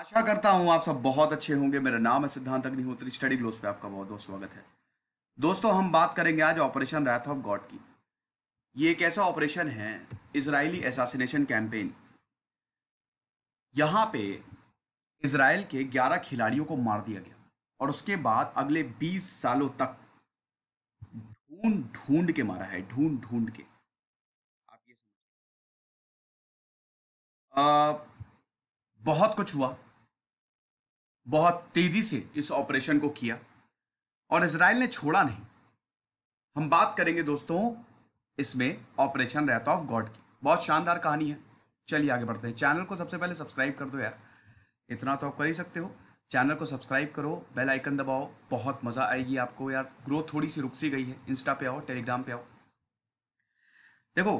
आशा करता हूँ आप सब बहुत अच्छे होंगे मेरा नाम है सिद्धांत अग्निहोत्री स्टडी ग्लोस पे आपका बहुत बहुत स्वागत है दोस्तों हम बात करेंगे आज ऑपरेशन रैथ ऑफ गॉड की ये एक ऐसा ऑपरेशन है इसराइली एसासिनेशन कैंपेन यहाँ पे इसराइल के 11 खिलाड़ियों को मार दिया गया और उसके बाद अगले 20 सालों तक ढूंढ ढूंढ के मारा है ढूंढ ढूंढ के आप ये समझ बहुत कुछ हुआ बहुत तेजी से इस ऑपरेशन को किया और इसराइल ने छोड़ा नहीं हम बात करेंगे दोस्तों इसमें ऑपरेशन रहता ऑफ गॉड की बहुत शानदार कहानी है चलिए आगे बढ़ते हैं चैनल को सबसे पहले सब्सक्राइब कर दो यार इतना तो आप कर ही सकते हो चैनल को सब्सक्राइब करो बेल आइकन दबाओ बहुत मज़ा आएगी आपको यार ग्रोथ थोड़ी सी रुक सी गई है इंस्टा पे आओ टेलीग्राम पे आओ देखो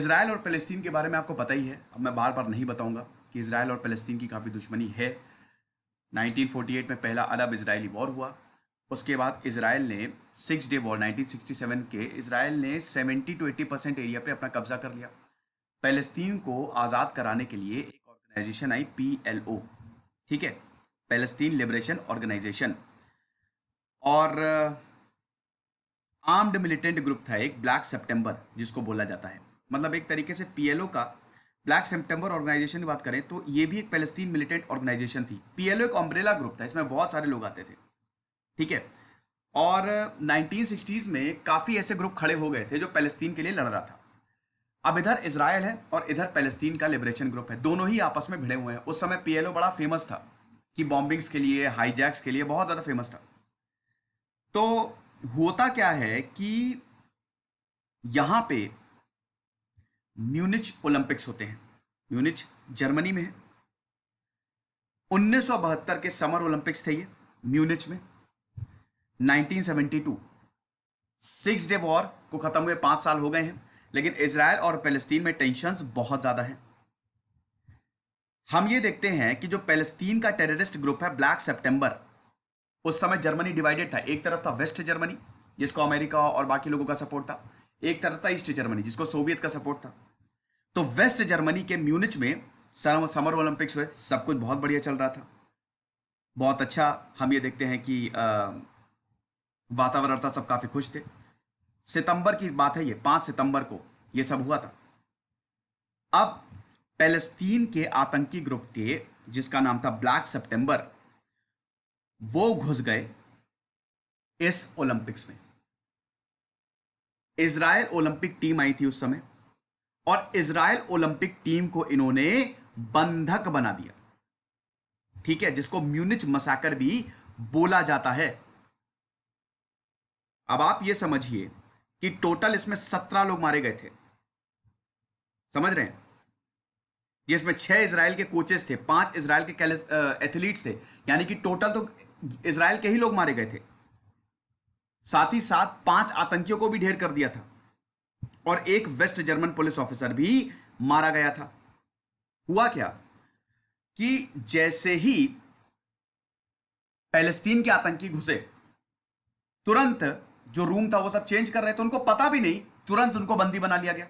इसराइल और फलस्तीन के बारे में आपको पता ही है अब मैं बार बार नहीं बताऊंगा कि इसराइल और फलस्तीन की काफ़ी दुश्मनी है 1948 में पहला अरब इसराइली वॉर हुआ उसके बाद इसराइल ने सिक्स डे वॉर 1967 के इसराइल ने 70 टू 80 परसेंट एरिया पे अपना कब्जा कर लिया फलस्तीन को आज़ाद कराने के लिए एक ऑर्गेनाइजेशन आई पी ठीक है फलस्तीन लिबरेशन ऑर्गेनाइजेशन और आर्म्ड मिलिटेंट ग्रुप था एक ब्लैक सेप्टेम्बर जिसको बोला जाता है मतलब एक तरीके से पीएलओ का ब्लैक सेप्टेम्बर ऑर्गेनाइजेशन की बात करें तो ये भी एक पेलस्तीन मिलिटेंट ऑर्गेनाइजेशन थी पीएलओ एक ऑम्ब्रेला ग्रुप था इसमें बहुत सारे लोग आते थे ठीक है और सिक्सटीज में काफ़ी ऐसे ग्रुप खड़े हो गए थे जो पैलेस्तीन के लिए लड़ रहा था अब इधर इसराइल है और इधर पैलेस्तीन का लिबरेशन ग्रुप है दोनों ही आपस में भिड़े हुए हैं उस समय पीएलओ बड़ा फेमस था कि बॉम्बिंग्स के लिए हाईजैक्स के लिए बहुत ज़्यादा फेमस था तो होता क्या है कि यहाँ पे म्यूनिच ओलंपिक्स होते हैं म्यूनिच जर्मनी में है उन्नीस के समर ओलंपिक्स थे ये म्यूनिच में 1972 seventy two six day war को खत्म हुए पांच साल हो गए हैं लेकिन इसराइल और फेलस्तीन में टेंशन बहुत ज्यादा है हम ये देखते हैं कि जो फेलस्तीन का टेररिस्ट ग्रुप है ब्लैक सेप्टेंबर उस समय जर्मनी डिवाइडेड था एक तरफ था वेस्ट जर्मनी जिसको अमेरिका और बाकी लोगों का सपोर्ट था एक तरफ था ईस्ट जर्मनी जिसको सोवियत का सपोर्ट था तो वेस्ट जर्मनी के म्यूनिच में समर ओलंपिक्स हुए सब कुछ बहुत बढ़िया चल रहा था बहुत अच्छा हम ये देखते हैं कि वातावरण था सब काफ़ी खुश थे सितंबर की बात है ये पांच सितंबर को ये सब हुआ था अब पैलेस्तीन के आतंकी ग्रुप के जिसका नाम था ब्लैक सितंबर वो घुस गए इस ओलंपिक्स में इसराइल ओलंपिक टीम आई थी उस समय और इसराइल ओलंपिक टीम को इन्होंने बंधक बना दिया ठीक है जिसको म्यूनिच मसाकर भी बोला जाता है अब आप यह समझिए कि टोटल इसमें सत्रह लोग मारे गए थे समझ रहे हैं जिसमें छह इसराइल के कोचेस थे पांच इसराइल के एथलीट्स थे यानी कि टोटल तो इसराइल के ही लोग मारे गए थे साथ ही साथ पांच आतंकियों को भी ढेर कर दिया था और एक वेस्ट जर्मन पुलिस ऑफिसर भी मारा गया था हुआ क्या कि जैसे ही पैलेस्तीन के आतंकी घुसे तुरंत जो रूम था वो सब चेंज कर रहे थे उनको पता भी नहीं तुरंत उनको बंदी बना लिया गया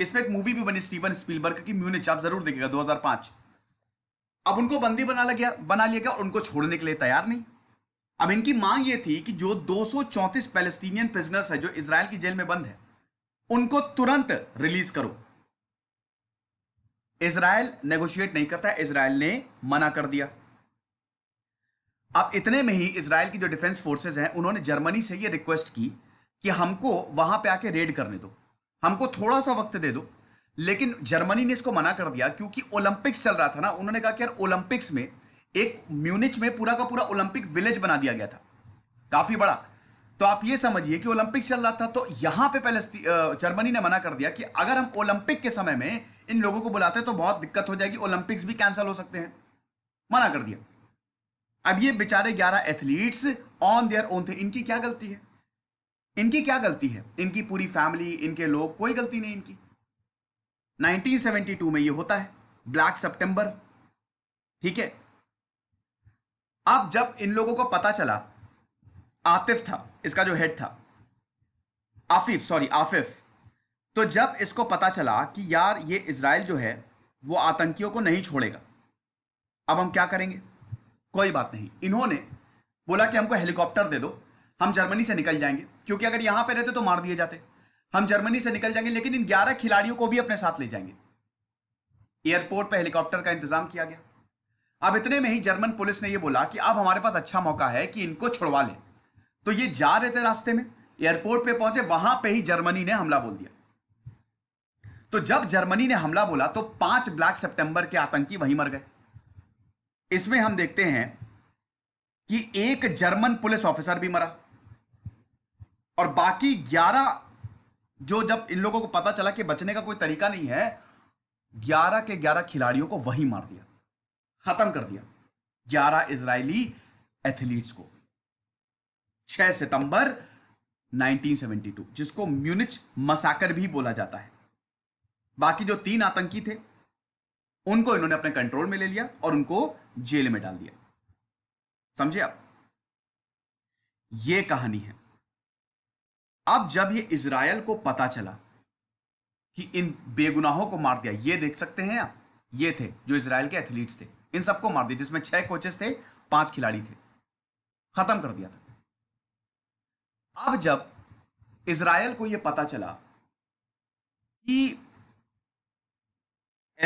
इस पर एक मूवी भी बनी स्टीवन स्पीलबर्ग की म्यूनिच आप जरूर देखेगा 2005 अब उनको बंदी बना लिया बना लिया गया और उनको छोड़ने के लिए तैयार नहीं अब इनकी मांग ये थी कि जो चौंतीस पैलेस्टीनियन प्रिजनर्स है जो इसराइल की जेल में बंद है उनको तुरंत रिलीज करो इसराइल नेगोशिएट नहीं करता इसराइल ने मना कर दिया अब इतने में ही इसराइल की जो डिफेंस फोर्सेज हैं उन्होंने जर्मनी से ये रिक्वेस्ट की कि हमको वहां पे आके रेड करने दो हमको थोड़ा सा वक्त दे दो लेकिन जर्मनी ने इसको मना कर दिया क्योंकि ओलंपिक्स चल रहा था ना उन्होंने कहा कि यार ओलंपिक्स में एक म्यूनिच में पूरा का पूरा ओलंपिक विलेज बना दिया गया था काफी बड़ा तो आप ये समझिए कि ओलंपिक चल रहा था तो यहां पे पहले जर्मनी ने मना कर दिया कि अगर हम ओलंपिक के समय में इन लोगों को बुलाते तो बहुत दिक्कत हो जाएगी ओलंपिक्स भी कैंसिल हो सकते हैं मना कर दिया अब ये बेचारे 11 athletes on their on the इनकी क्या गलती है इनकी क्या गलती है इनकी पूरी फैमिली इनके लोग कोई गलती नहीं इनकी 1972 में ये होता है ब्लैक सितंबर ठीक है अब जब इन लोगों को पता चला आतिफ था इसका जो हेड था आफिफ सॉरी आफिफ तो जब इसको पता चला कि यार ये इसराइल जो है वो आतंकियों को नहीं छोड़ेगा अब हम क्या करेंगे कोई बात नहीं इन्होंने बोला कि हमको हेलीकॉप्टर दे दो हम जर्मनी से निकल जाएंगे क्योंकि अगर यहां पे रहते तो मार दिए जाते हम जर्मनी से निकल जाएंगे लेकिन इन ग्यारह खिलाड़ियों को भी अपने साथ ले जाएंगे एयरपोर्ट पर हेलीकॉप्टर का इंतजाम किया गया अब इतने में ही जर्मन पुलिस ने यह बोला कि अब हमारे पास अच्छा मौका है कि इनको छुड़वा लें तो ये जा रहे थे रास्ते में एयरपोर्ट पे पहुंचे वहां पे ही जर्मनी ने हमला बोल दिया तो जब जर्मनी ने हमला बोला तो पांच ब्लैक सितंबर के आतंकी वहीं मर गए इसमें हम देखते हैं कि एक जर्मन पुलिस ऑफिसर भी मरा और बाकी ग्यारह जो जब इन लोगों को पता चला कि बचने का कोई तरीका नहीं है ग्यारह के ग्यारह खिलाड़ियों को वहीं मार दिया खत्म कर दिया ग्यारह इसराइली एथलीट्स को 6 सितंबर 1972 जिसको म्यूनिच मसाकर भी बोला जाता है बाकी जो तीन आतंकी थे उनको इन्होंने अपने कंट्रोल में ले लिया और उनको जेल में डाल दिया समझे आप यह कहानी है अब जब ये इसराइल को पता चला कि इन बेगुनाहों को मार दिया ये देख सकते हैं आप ये थे जो इसराइल के एथलीट्स थे इन सबको मार दिया जिसमें छह कोचेस थे पांच खिलाड़ी थे खत्म कर दिया था अब जब इसराइल को यह पता चला कि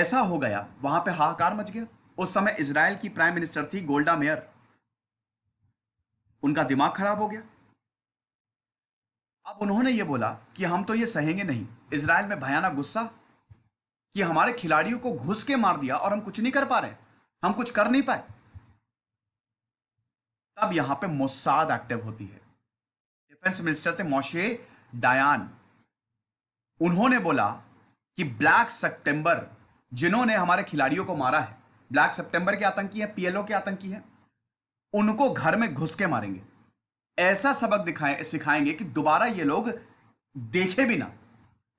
ऐसा हो गया वहां पे हाहाकार मच गया उस समय इसराइल की प्राइम मिनिस्टर थी गोल्डा मेयर उनका दिमाग खराब हो गया अब उन्होंने यह बोला कि हम तो यह सहेंगे नहीं इसराइल में भयानक गुस्सा कि हमारे खिलाड़ियों को घुस के मार दिया और हम कुछ नहीं कर पा रहे हम कुछ कर नहीं पाए तब यहां पे मोसाद एक्टिव होती है डिफेंस मिनिस्टर थे मोशे डायन उन्होंने बोला कि ब्लैक सितंबर जिन्होंने हमारे खिलाड़ियों को मारा है ब्लैक सितंबर के आतंकी है पीएलओ के आतंकी है उनको घर में घुस के मारेंगे ऐसा सबक दिखाए सिखाएंगे कि दोबारा ये लोग देखे भी ना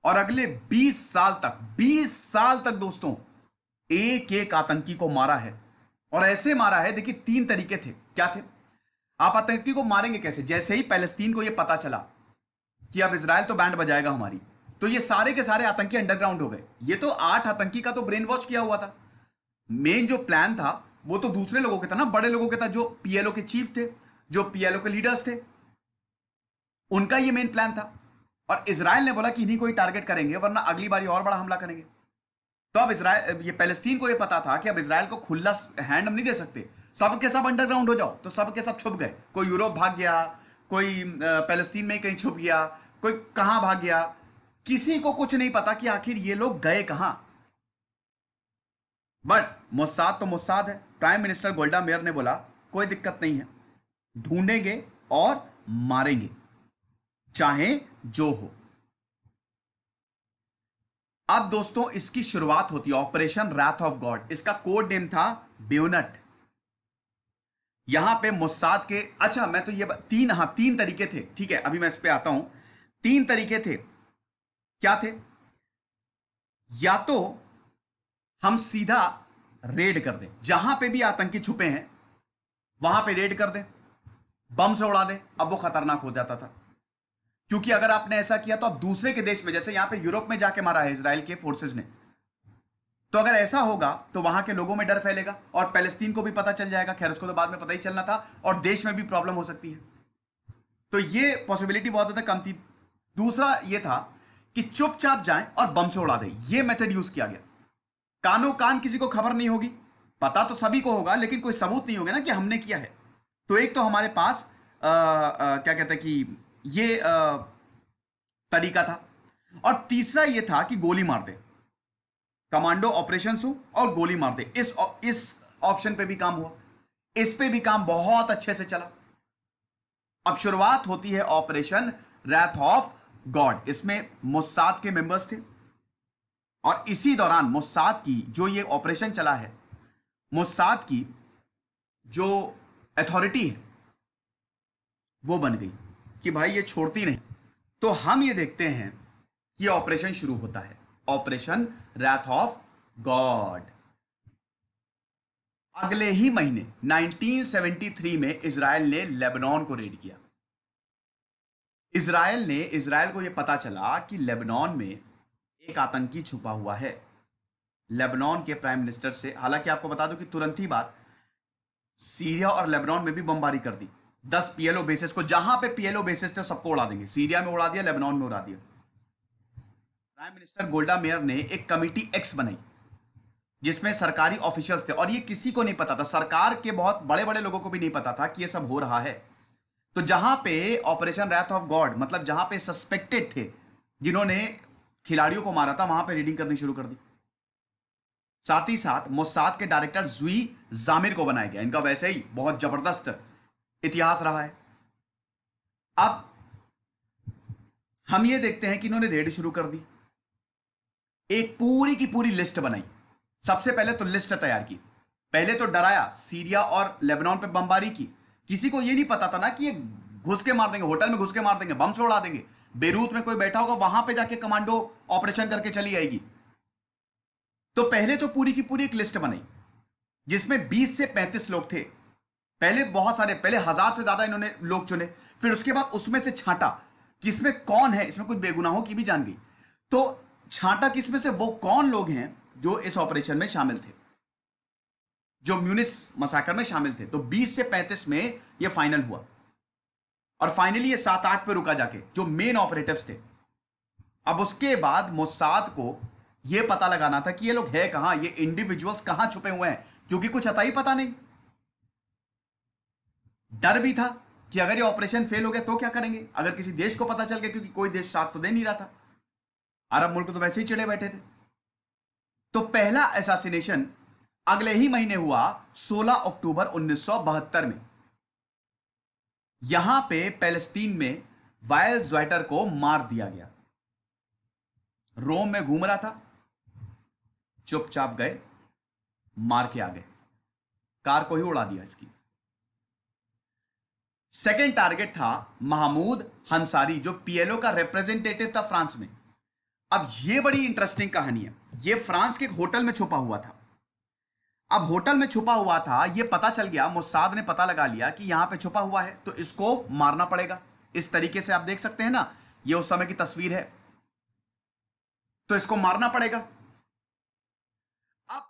और अगले 20 साल तक 20 साल तक दोस्तों एक एक आतंकी को मारा है और ऐसे मारा है देखिए तीन तरीके थे क्या थे आप आतंकी को मारेंगे कैसे जैसे ही पैलेस्तीन को यह पता चला कि अब इसराइल तो बैंड बजाएगा हमारी तो ये सारे के सारे आतंकी अंडरग्राउंड हो गए ये तो आठ आतंकी का तो ब्रेन वॉश किया हुआ था मेन जो प्लान था वो तो दूसरे लोगों के था ना बड़े लोगों के था जो पीएलओ के चीफ थे जो पीएलओ के लीडर्स थे उनका ये मेन प्लान था और इसराइल ने बोला कि इन्हीं को ही टारगेट करेंगे वरना अगली बार और बड़ा हमला करेंगे तो अब इसराइल ये पैलेस्तीन को ये पता था कि अब इसराइल को खुला हैंड हम नहीं दे सकते सब के सब अंडरग्राउंड हो जाओ तो सब के सब छुप गए कोई यूरोप भाग गया कोई पैलेस्तीन में कहीं छुप गया कोई कहां भाग गया किसी को कुछ नहीं पता कि आखिर ये लोग गए कहां बट मोसाद तो मोसाद है प्राइम मिनिस्टर गोल्डा मेयर ने बोला कोई दिक्कत नहीं है ढूंढेंगे और मारेंगे चाहे जो हो अब दोस्तों इसकी शुरुआत होती है ऑपरेशन रैथ ऑफ गॉड इसका कोड नेम था ब्यूनट यहां पे मुस्साद के अच्छा मैं तो ये तीन हाँ तीन तरीके थे ठीक है अभी मैं इस पे आता हूं तीन तरीके थे क्या थे या तो हम सीधा रेड कर दें जहां पे भी आतंकी छुपे हैं वहां पे रेड कर दें बम से उड़ा दें अब वो खतरनाक हो जाता था क्योंकि अगर आपने ऐसा किया तो आप दूसरे के देश में जैसे यहां पे यूरोप में जाके मारा है इसराइल के फोर्सेज ने तो अगर ऐसा होगा तो वहां के लोगों में डर फैलेगा और पैलेस्तीन को भी पता चल जाएगा खैर उसको तो बाद में पता ही चलना था और देश में भी प्रॉब्लम हो सकती है तो ये पॉसिबिलिटी बहुत ज्यादा कम थी दूसरा ये था कि चुपचाप जाए और बम से उड़ा दें ये मेथड यूज किया गया कानो कान किसी को खबर नहीं होगी पता तो सभी को होगा लेकिन कोई सबूत नहीं होगा ना कि हमने किया है तो एक तो हमारे पास आ, आ, क्या कहते हैं कि ये तरीका था और तीसरा ये था कि गोली मार दे कमांडो ऑपरेशन हो और गोली मार दे इस इस ऑप्शन पे भी काम हुआ इस पे भी काम बहुत अच्छे से चला अब शुरुआत होती है ऑपरेशन रैथ ऑफ गॉड इसमें मुस्साद के मेंबर्स थे और इसी दौरान मुस्साद की जो ये ऑपरेशन चला है मुस्साद की जो अथॉरिटी है वो बन गई कि भाई ये छोड़ती नहीं तो हम ये देखते हैं कि ऑपरेशन शुरू होता है ऑपरेशन रैथ ऑफ गॉड अगले ही महीने 1973 में इसराइल ने लेबनान को रेड किया इसराइल ने इसराइल को यह पता चला कि लेबनान में एक आतंकी छुपा हुआ है लेबनान के प्राइम मिनिस्टर से हालांकि आपको बता दूं कि तुरंत ही बात सीरिया और लेबनान में भी बमबारी कर दी दस पीएलओ बेसिस को जहां पे पीएलओ बेसिस थे सबको उड़ा देंगे सीरिया में उड़ा दिया लेबनान में उड़ा दिया प्राइम मिनिस्टर गोल्डा मेयर ने एक कमेटी एक्स बनाई जिसमें सरकारी ऑफिशियल्स थे और ये किसी को नहीं पता था सरकार के बहुत बड़े बड़े लोगों को भी नहीं पता था कि ये सब हो रहा है तो जहां पे ऑपरेशन रैथ ऑफ गॉड मतलब जहां पे सस्पेक्टेड थे जिन्होंने खिलाड़ियों को मारा था वहां पे रीडिंग करनी शुरू कर दी साथ ही साथ मोसाद के डायरेक्टर जुई जामिर को बनाया गया इनका वैसे ही बहुत जबरदस्त इतिहास रहा है अब हम ये देखते हैं कि इन्होंने रेड शुरू कर दी एक पूरी की पूरी लिस्ट बनाई सबसे पहले तो लिस्ट तैयार की पहले तो डराया सीरिया और लेबनान पे बमबारी की किसी को ये नहीं पता था ना कि ये घुस के मार देंगे होटल में घुस के मार देंगे बम छोड़ा देंगे बेरूत में कोई बैठा होगा वहां पे जाके कमांडो ऑपरेशन करके चली आएगी तो पहले तो पूरी की पूरी एक लिस्ट बनाई जिसमें 20 से 35 लोग थे पहले बहुत सारे पहले हजार से ज्यादा इन्होंने लोग चुने फिर उसके बाद उसमें से छांटा किसमें कौन है इसमें कुछ बेगुनाहों की भी जान गई तो छांटा किसमें से वो कौन लोग हैं जो इस ऑपरेशन में शामिल थे जो म्यूनिस मसाकर में शामिल थे तो 20 से 35 में ये फाइनल हुआ और फाइनली ये सात आठ पे रुका जाके जो मेन ऑपरेटिव थे अब उसके बाद मोसाद को ये पता लगाना था कि ये लोग है कहां ये इंडिविजुअल्स कहां छुपे हुए हैं क्योंकि कुछ अता ही पता नहीं डर भी था कि अगर ये ऑपरेशन फेल हो गया तो क्या करेंगे अगर किसी देश को पता चल गया क्योंकि कोई देश साथ तो दे नहीं रहा था अरब मुल्क तो वैसे ही चिड़े बैठे थे तो पहला एसासिनेशन अगले ही महीने हुआ 16 अक्टूबर 1972 में यहां पे पैलेस्तीन में वायल ज्वाइटर को मार दिया गया रोम में घूम रहा था चुपचाप गए मार के आ गए कार को ही उड़ा दिया इसकी सेकेंड टारगेट था महमूद हंसारी जो पीएलओ का रिप्रेजेंटेटिव था फ्रांस में अब ये बड़ी इंटरेस्टिंग कहानी है ये फ्रांस के एक होटल में छुपा हुआ था अब होटल में छुपा हुआ था ये पता चल गया मोसाद ने पता लगा लिया कि यहां पे छुपा हुआ है तो इसको मारना पड़ेगा इस तरीके से आप देख सकते हैं ना ये उस समय की तस्वीर है तो इसको मारना पड़ेगा अब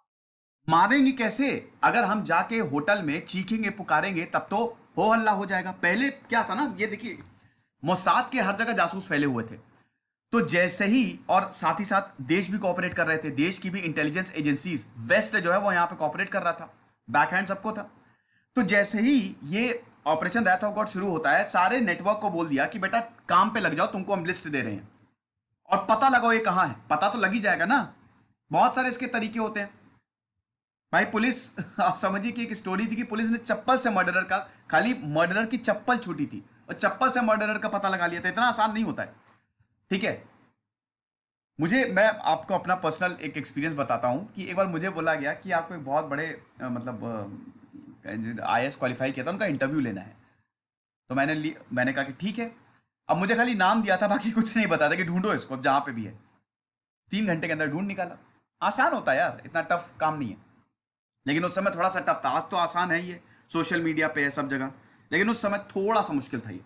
मारेंगे कैसे अगर हम जाके होटल में चीखेंगे पुकारेंगे तब तो हो हल्ला हो जाएगा पहले क्या था ना ये देखिए मोसाद के हर जगह जासूस फैले हुए थे तो जैसे ही और साथ ही साथ देश भी कॉपरेट कर रहे थे देश की भी इंटेलिजेंस एजेंसीज वेस्ट जो है वो यहाँ पे कॉपरेट कर रहा था बैकहैंड सबको था तो जैसे ही ये ऑपरेशन रैथ ऑफ गॉड शुरू होता है सारे नेटवर्क को बोल दिया कि बेटा काम पे लग जाओ तुमको हम लिस्ट दे रहे हैं और पता लगाओ ये कहाँ है पता तो लग ही जाएगा ना बहुत सारे इसके तरीके होते हैं भाई पुलिस आप समझिए कि एक स्टोरी थी कि पुलिस ने चप्पल से मर्डरर का खाली मर्डरर की चप्पल छूटी थी और चप्पल से मर्डरर का पता लगा लिया था इतना आसान नहीं होता है ठीक है मुझे मैं आपको अपना पर्सनल एक एक्सपीरियंस बताता हूँ कि एक बार मुझे बोला गया कि आपको एक बहुत बड़े मतलब आई एस क्वालिफाई किया था उनका इंटरव्यू लेना है तो मैंने ली मैंने कहा कि ठीक है अब मुझे खाली नाम दिया था बाकी कुछ नहीं बताया कि ढूंढो इसको अब जहाँ पे भी है तीन घंटे के अंदर ढूंढ निकाला आसान होता है यार इतना टफ काम नहीं है लेकिन उस समय थोड़ा सा टफ था आज तो आसान है ये सोशल मीडिया पे है सब जगह लेकिन उस समय थोड़ा सा मुश्किल था ये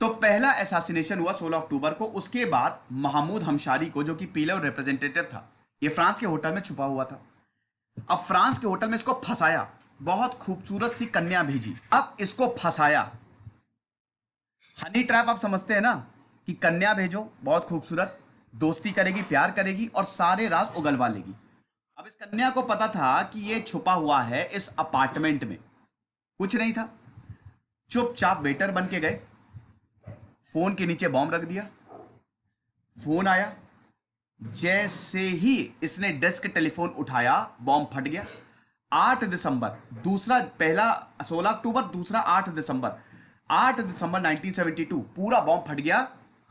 तो पहला एसासिनेशन हुआ 16 अक्टूबर को उसके बाद महमूद हमशारी को जो कि पीले और रिप्रेजेंटेटिव था ये फ्रांस के होटल में छुपा हुआ था अब फ्रांस के होटल में इसको फंसाया बहुत खूबसूरत सी कन्या भेजी अब इसको फंसाया हनी ट्रैप आप समझते हैं ना कि कन्या भेजो बहुत खूबसूरत दोस्ती करेगी प्यार करेगी और सारे राज उगलवा लेगी अब इस कन्या को पता था कि ये छुपा हुआ है इस अपार्टमेंट में कुछ नहीं था चुपचाप वेटर बन के गए फोन के नीचे बॉम्ब रख दिया फोन आया जैसे ही इसने डेस्क टेलीफोन उठाया बॉम्ब फट गया आठ दिसंबर दूसरा पहला सोलह अक्टूबर दूसरा आठ दिसंबर आठ दिसंबर 1972 पूरा बॉम्ब फट गया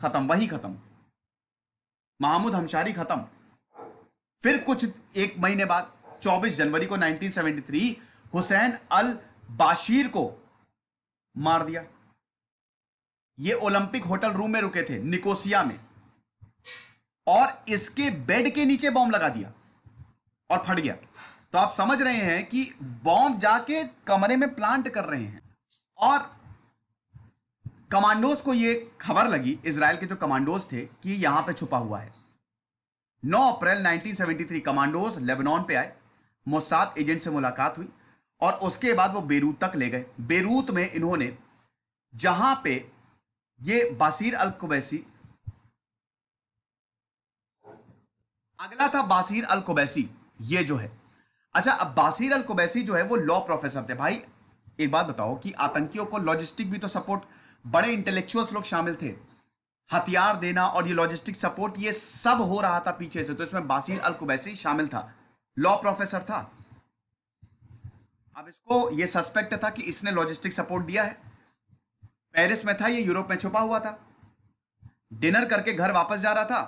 खत्म वही खत्म महमूद हमशारी खत्म फिर कुछ एक महीने बाद 24 जनवरी को 1973 हुसैन अल बाशीर को मार दिया ये ओलंपिक होटल रूम में रुके थे निकोसिया में और इसके बेड के नीचे बॉम्ब लगा दिया और फट गया तो आप समझ रहे हैं कि बॉम्ब जाके कमरे में प्लांट कर रहे हैं और कमांडोज को यह खबर लगी इसराइल के जो कमांडोज थे कि यहां पे छुपा हुआ है 9 अप्रैल 1973 कमांडोज लेबनान पे आए मोसाद एजेंट से मुलाकात हुई और उसके बाद वो बेरूत तक ले गए बेरूत में इन्होंने जहां पे ये बासीर अल कुबैसी अगला था बासीर अल कुबैसी ये जो है अच्छा अब बासीर अल कुबैसी जो है वो लॉ प्रोफेसर थे भाई एक बात बताओ कि आतंकियों को लॉजिस्टिक भी तो सपोर्ट बड़े इंटेलेक्चुअल्स लोग शामिल थे हथियार देना और ये लॉजिस्टिक सपोर्ट ये सब हो रहा था पीछे से तो इसमें बासिर अल कुबैसी शामिल था लॉ प्रोफेसर था अब इसको ये सस्पेक्ट था कि इसने लॉजिस्टिक सपोर्ट दिया है पेरिस में था ये यूरोप में छुपा हुआ था डिनर करके घर वापस जा रहा था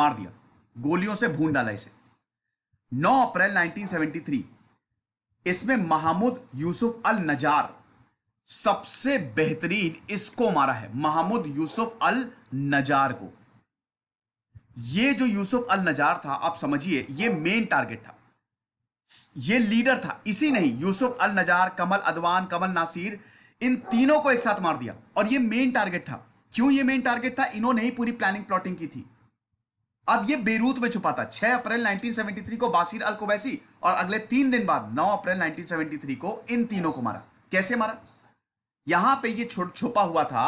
मार दिया गोलियों से भून डाला इसे 9 अप्रैल 1973 इसमें महमूद यूसुफ अल नजार सबसे बेहतरीन इसको मारा है महमूद यूसुफ अल नजार को ये जो यूसुफ अल नजार था आप समझिए ये मेन टारगेट था ये लीडर था इसी नहीं यूसुफ अल नजार कमल अदवान कमल नासिर इन तीनों को एक साथ मार दिया और ये मेन टारगेट था क्यों ये मेन टारगेट था इन्होंने ही पूरी प्लानिंग प्लॉटिंग की थी अब ये बेरूत में छुपा था 6 अप्रैल 1973 को बासिर अल कुबैसी और अगले तीन दिन बाद 9 अप्रैल 1973 को इन तीनों को मारा कैसे मारा यहां पे ये छुपा हुआ था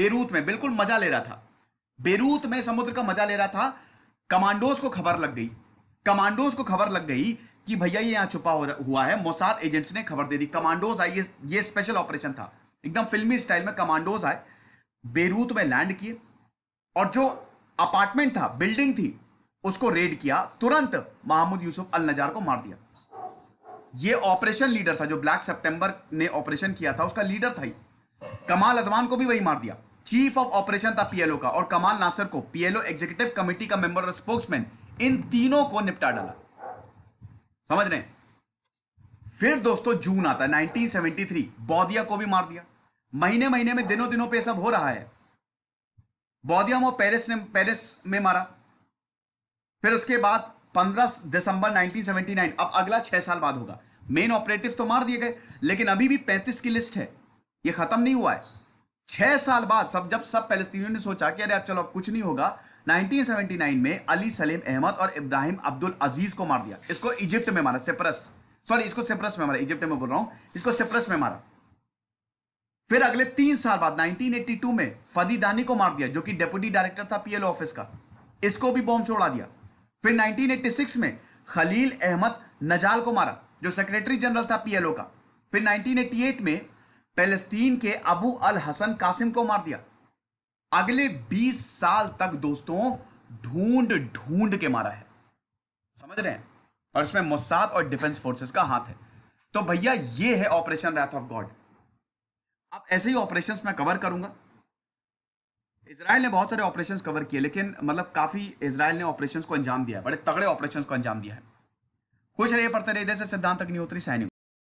बेरूत में बिल्कुल मजा ले रहा था बेरूत में समुद्र का मजा ले रहा था कमांडोज को खबर लग गई कमांडोज को खबर लग गई कि भैया ये यहां छुपा हुआ है मोसाद एजेंट्स ने खबर दे दी कमांडोज आई ये, ये स्पेशल ऑपरेशन था एकदम फिल्मी स्टाइल में कमांडोज आए बेरूत में लैंड किए और जो अपार्टमेंट था बिल्डिंग थी उसको रेड किया तुरंत महमूद यूसुफ अल नजार को मार दिया ये ऑपरेशन लीडर था जो ब्लैक सितंबर ने ऑपरेशन किया था उसका लीडर था ही कमाल अदवान को भी वही मार दिया चीफ ऑफ ऑपरेशन था पीएलओ का और कमाल नासर को पीएलओ एग्जीक्यूटिव कमेटी का मेंबर और स्पोक्समैन इन तीनों को निपटा डाला समझ रहे फिर दोस्तों जून आता है 1973 बौदिया को भी मार दिया महीने महीने में दिनों दिनों पे सब हो रहा है बौदिया वो पेरिस ने पेरिस में मारा फिर उसके बाद 15 दिसंबर 1979 अब अगला छह साल बाद होगा मेन ऑपरेटिव तो मार दिए गए लेकिन अभी भी 35 की लिस्ट है ये खत्म नहीं हुआ है छह साल बाद सब जब सब पैलेस्तीनियों ने सोचा कि अरे अब चलो अब कुछ नहीं होगा 1979 में अली सलीम अहमद और इब्राहिम अब्दुल अजीज को मार दिया इसको इजिप्ट में मारा सिप्रस सॉरी इसको सिप्रस में मारा इजिप्ट में बोल रहा हूं इसको सिप्रस में मारा फिर अगले तीन साल बाद 1982 में फदी दानी को मार दिया जो कि डेप्यूटी डायरेक्टर था पीएलओ ऑफिस का इसको भी बॉम्ब छोड़ा दिया फिर 1986 में खलील अहमद नजाल को मारा जो सेक्रेटरी जनरल था पीएलओ का फिर 1988 में फेलस्तीन के अबू अल हसन कासिम को मार दिया अगले 20 साल तक दोस्तों ढूंढ ढूंढ के मारा है समझ रहे हैं और इसमें मोसाद और डिफेंस फोर्सेस का हाथ है तो भैया ये है ऑपरेशन रैथ ऑफ गॉड अब ऐसे ही ऑपरेशंस मैं कवर करूंगा इसराइल ने बहुत सारे ऑपरेशंस कवर किए लेकिन मतलब काफ़ी इसराइल ने ऑपरेशंस को अंजाम दिया है बड़े तगड़े ऑपरेशंस को अंजाम दिया है खुश रहिए पढ़ते इधर से सिद्धांत अग्निहोत्री सैनिक